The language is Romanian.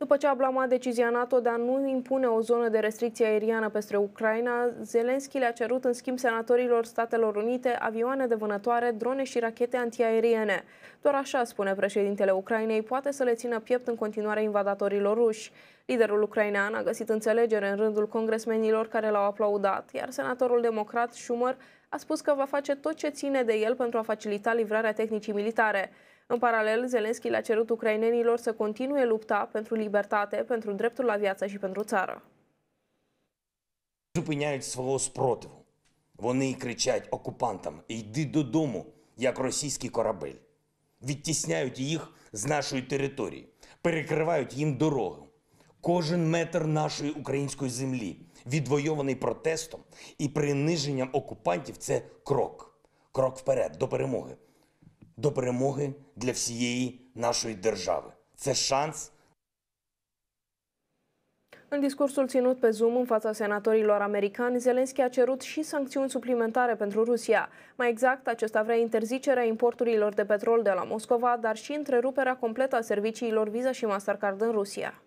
După ce a blamat decizia NATO de a nu impune o zonă de restricție aeriană peste Ucraina, Zelenski le-a cerut în schimb senatorilor Statelor Unite avioane de vânătoare, drone și rachete antiaeriene. Doar așa, spune președintele Ucrainei, poate să le țină piept în continuare invadatorilor ruși. Liderul ucrainean a găsit înțelegere în rândul congresmenilor care l-au aplaudat, iar senatorul democrat Schumer a spus că va face tot ce ține de el pentru a facilita livrarea tehnicii militare. În paralel, Zelenski l-a cerut ucrainenilor să continue lupta pentru libertate, pentru dreptul la viață și pentru țară. Зупиняють свого спротиву. Вони кричать окупантам: йди додому, як російський корабель. Відтісняють їх з нашої території, перекривають їм дорогу. Кожен метр нашої української землі, відвойований протестом і приниженням окупантів, це крок. Крок вперед до перемоги. до перемоги для всієї нашої держави. Це шанс. În discursul ținut pe Zoom în fața senatorilor americani, Zelenski a cerut și sancțiuni suplimentare pentru Rusia. Mai exact, acesta vrea interzicerea importurilor de petrol de la Moscova, dar și întreruperea completă a serviciilor Visa și Mastercard în Rusia.